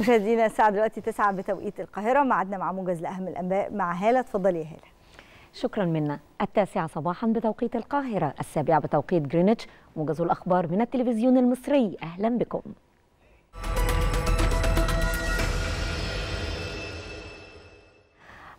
مشاهدينا الساعة دلوقتي 9 بتوقيت القاهرة معدنا مع موجز لأهم الأنباء مع هالة اتفضلي يا هالة شكرا منا التاسعة صباحا بتوقيت القاهرة السابعة بتوقيت جرينتش موجز الأخبار من التلفزيون المصري أهلا بكم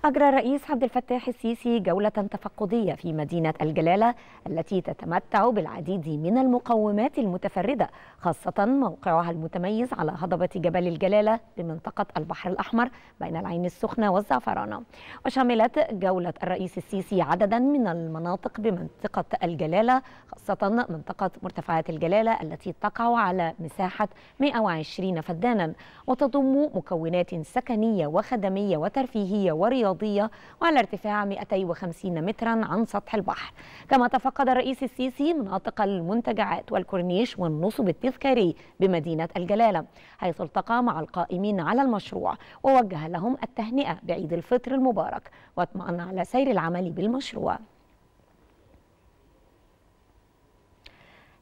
أجرى الرئيس عبد الفتاح السيسي جولة تفقدية في مدينة الجلالة التي تتمتع بالعديد من المقومات المتفردة خاصة موقعها المتميز على هضبة جبل الجلالة بمنطقة البحر الأحمر بين العين السخنة والزعفرانة وشملت جولة الرئيس السيسي عددا من المناطق بمنطقة الجلالة خاصة منطقة مرتفعات الجلالة التي تقع على مساحة 120 فدانا وتضم مكونات سكنية وخدمية وترفيهية ورياضية الاقتصادية وعلى ارتفاع 250 مترا عن سطح البحر كما تفقد الرئيس السيسي مناطق المنتجعات والكورنيش والنصب التذكاري بمدينة الجلالة حيث التقى مع القائمين على المشروع ووجه لهم التهنئة بعيد الفطر المبارك واطمأن على سير العمل بالمشروع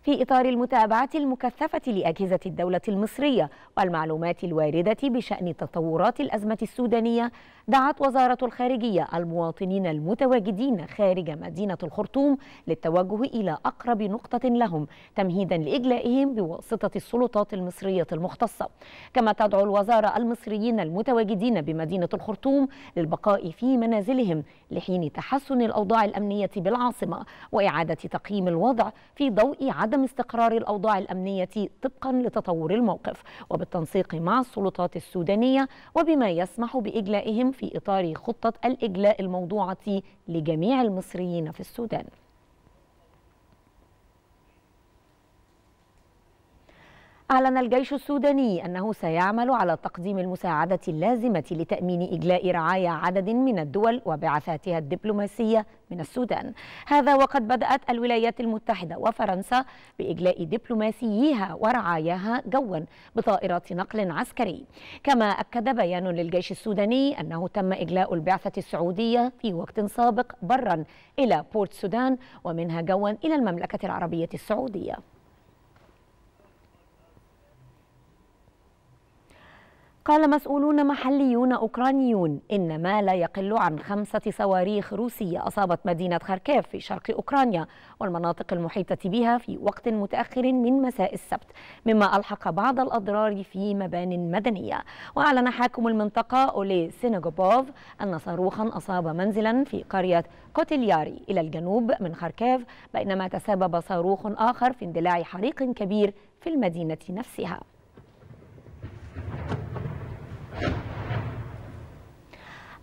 في إطار المتابعة المكثفة لأجهزة الدولة المصرية والمعلومات الواردة بشأن تطورات الأزمة السودانية دعت وزارة الخارجية المواطنين المتواجدين خارج مدينة الخرطوم للتوجه إلى أقرب نقطة لهم تمهيدا لإجلائهم بواسطة السلطات المصرية المختصة كما تدعو الوزارة المصريين المتواجدين بمدينة الخرطوم للبقاء في منازلهم لحين تحسن الأوضاع الأمنية بالعاصمة وإعادة تقييم الوضع في ضوء عدد وعدم استقرار الأوضاع الأمنية طبقا لتطور الموقف وبالتنسيق مع السلطات السودانية وبما يسمح بإجلائهم في إطار خطة الإجلاء الموضوعة لجميع المصريين في السودان أعلن الجيش السوداني أنه سيعمل على تقديم المساعدة اللازمة لتأمين إجلاء رعايا عدد من الدول وبعثاتها الدبلوماسية من السودان هذا وقد بدأت الولايات المتحدة وفرنسا بإجلاء دبلوماسييها ورعاياها جوا بطائرات نقل عسكري كما أكد بيان للجيش السوداني أنه تم إجلاء البعثة السعودية في وقت سابق برا إلى بورت سودان ومنها جوا إلى المملكة العربية السعودية قال مسؤولون محليون أوكرانيون إن ما لا يقل عن خمسة صواريخ روسية أصابت مدينة خاركيف في شرق أوكرانيا والمناطق المحيطة بها في وقت متأخر من مساء السبت مما ألحق بعض الأضرار في مبان مدنية وأعلن حاكم المنطقة أولي سينغوبوف أن صاروخا أصاب منزلا في قرية كوتيلياري إلى الجنوب من خاركيف بينما تسبب صاروخ آخر في اندلاع حريق كبير في المدينة نفسها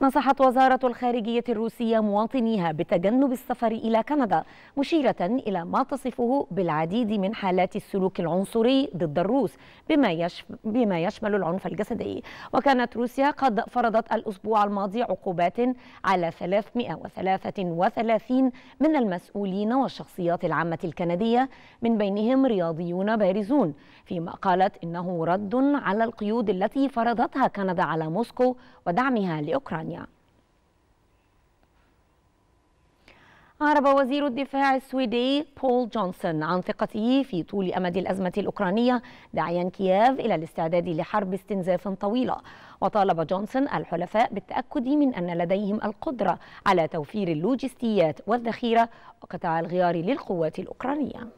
نصحت وزارة الخارجية الروسية مواطنيها بتجنب السفر إلى كندا مشيرة إلى ما تصفه بالعديد من حالات السلوك العنصري ضد الروس بما, بما يشمل العنف الجسدي وكانت روسيا قد فرضت الأسبوع الماضي عقوبات على 333 من المسؤولين والشخصيات العامة الكندية من بينهم رياضيون بارزون فيما قالت إنه رد على القيود التي فرضتها كندا على موسكو ودعمها لأوكرانيا ألمانيا أعرب وزير الدفاع السويدي بول جونسون عن ثقته في طول أمد الأزمة الأوكرانية داعيا كييف إلى الاستعداد لحرب استنزاف طويلة وطالب جونسون الحلفاء بالتأكد من أن لديهم القدرة على توفير اللوجستيات والذخيرة وقطع الغيار للقوات الأوكرانية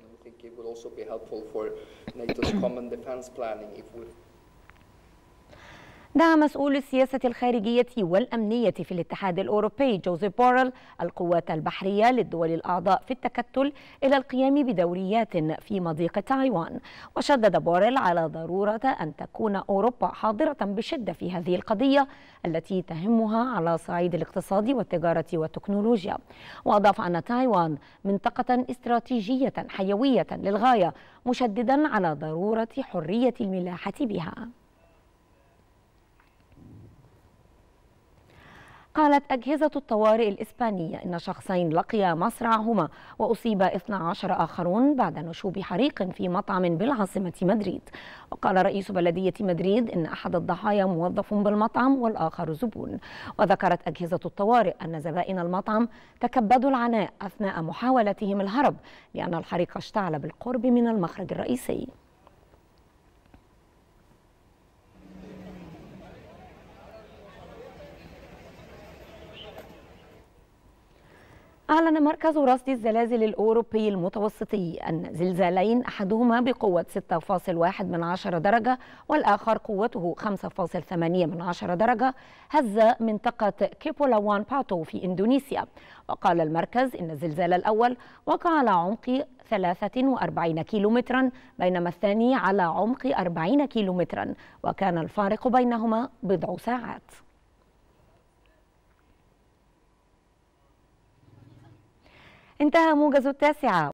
دعا مسؤول السياسة الخارجية والأمنية في الاتحاد الأوروبي جوزيف بورل القوات البحرية للدول الأعضاء في التكتل إلى القيام بدوريات في مضيق تايوان وشدد بورل على ضرورة أن تكون أوروبا حاضرة بشدة في هذه القضية التي تهمها على صعيد الاقتصاد والتجارة والتكنولوجيا وأضاف أن تايوان منطقة استراتيجية حيوية للغاية مشددا على ضرورة حرية الملاحة بها قالت أجهزة الطوارئ الإسبانية إن شخصين لقيا مصرعهما وأصيب 12 آخرون بعد نشوب حريق في مطعم بالعاصمة مدريد وقال رئيس بلدية مدريد إن أحد الضحايا موظف بالمطعم والآخر زبون وذكرت أجهزة الطوارئ أن زبائن المطعم تكبدوا العناء أثناء محاولتهم الهرب لأن الحريق اشتعل بالقرب من المخرج الرئيسي أعلن مركز رصد الزلازل الأوروبي المتوسطي أن زلزالين أحدهما بقوة 6.1 من عشرة درجة والآخر قوته 5.8 من عشرة درجة هز منطقة كيبولاوان باتو في إندونيسيا وقال المركز إن الزلزال الأول وقع على عمق 43 كيلومترا بينما الثاني على عمق 40 كيلومترا وكان الفارق بينهما بضع ساعات انتهى موجز التاسعة